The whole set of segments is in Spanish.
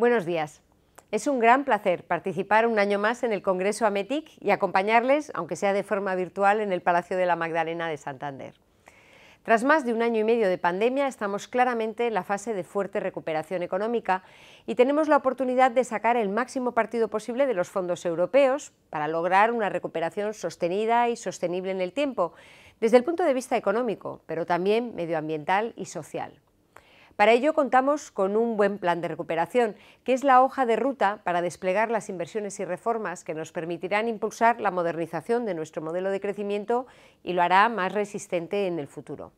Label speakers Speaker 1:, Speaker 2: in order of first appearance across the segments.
Speaker 1: Buenos días. Es un gran placer participar un año más en el Congreso AMETIC y acompañarles, aunque sea de forma virtual, en el Palacio de la Magdalena de Santander. Tras más de un año y medio de pandemia, estamos claramente en la fase de fuerte recuperación económica y tenemos la oportunidad de sacar el máximo partido posible de los fondos europeos para lograr una recuperación sostenida y sostenible en el tiempo, desde el punto de vista económico, pero también medioambiental y social. Para ello contamos con un buen plan de recuperación, que es la hoja de ruta para desplegar las inversiones y reformas que nos permitirán impulsar la modernización de nuestro modelo de crecimiento y lo hará más resistente en el futuro.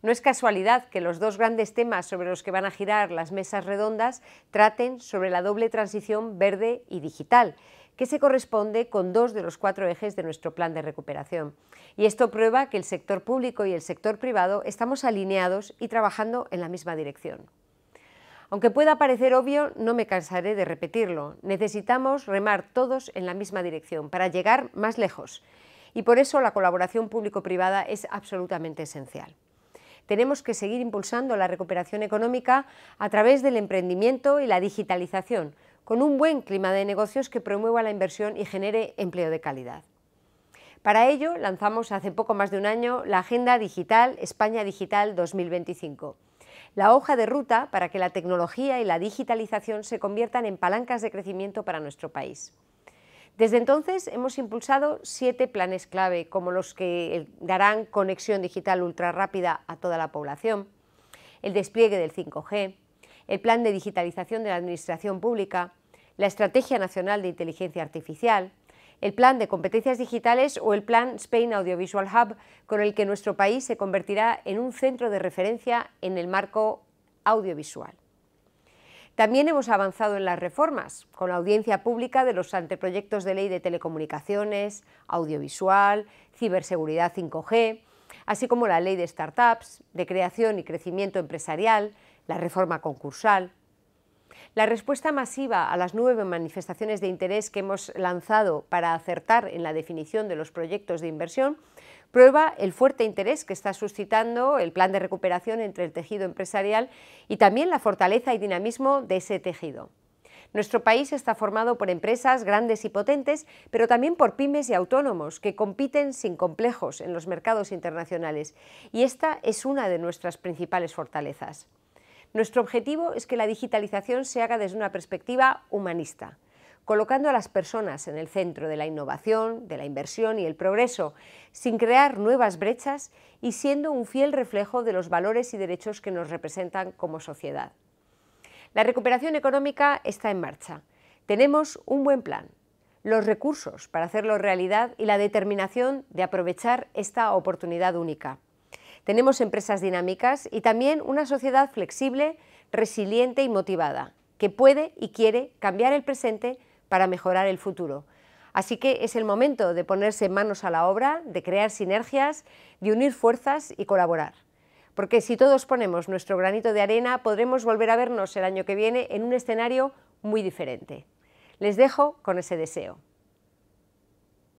Speaker 1: No es casualidad que los dos grandes temas sobre los que van a girar las mesas redondas traten sobre la doble transición verde y digital, que se corresponde con dos de los cuatro ejes de nuestro plan de recuperación. Y esto prueba que el sector público y el sector privado estamos alineados y trabajando en la misma dirección. Aunque pueda parecer obvio, no me cansaré de repetirlo. Necesitamos remar todos en la misma dirección para llegar más lejos. Y por eso la colaboración público-privada es absolutamente esencial. Tenemos que seguir impulsando la recuperación económica a través del emprendimiento y la digitalización, con un buen clima de negocios que promueva la inversión y genere empleo de calidad. Para ello, lanzamos hace poco más de un año la Agenda Digital España Digital 2025, la hoja de ruta para que la tecnología y la digitalización se conviertan en palancas de crecimiento para nuestro país. Desde entonces hemos impulsado siete planes clave, como los que eh, darán conexión digital ultra rápida a toda la población, el despliegue del 5G, el Plan de Digitalización de la Administración Pública, la Estrategia Nacional de Inteligencia Artificial, el Plan de Competencias Digitales o el Plan Spain Audiovisual Hub, con el que nuestro país se convertirá en un centro de referencia en el marco audiovisual. También hemos avanzado en las reformas, con la audiencia pública de los anteproyectos de ley de telecomunicaciones, audiovisual, ciberseguridad 5G, así como la ley de startups, de creación y crecimiento empresarial, la reforma concursal, la respuesta masiva a las nueve manifestaciones de interés que hemos lanzado para acertar en la definición de los proyectos de inversión prueba el fuerte interés que está suscitando el plan de recuperación entre el tejido empresarial y también la fortaleza y dinamismo de ese tejido. Nuestro país está formado por empresas grandes y potentes, pero también por pymes y autónomos que compiten sin complejos en los mercados internacionales, y esta es una de nuestras principales fortalezas. Nuestro objetivo es que la digitalización se haga desde una perspectiva humanista, colocando a las personas en el centro de la innovación, de la inversión y el progreso, sin crear nuevas brechas y siendo un fiel reflejo de los valores y derechos que nos representan como sociedad. La recuperación económica está en marcha. Tenemos un buen plan, los recursos para hacerlo realidad y la determinación de aprovechar esta oportunidad única. Tenemos empresas dinámicas y también una sociedad flexible, resiliente y motivada, que puede y quiere cambiar el presente para mejorar el futuro. Así que es el momento de ponerse manos a la obra, de crear sinergias, de unir fuerzas y colaborar. Porque si todos ponemos nuestro granito de arena, podremos volver a vernos el año que viene en un escenario muy diferente. Les dejo con ese deseo.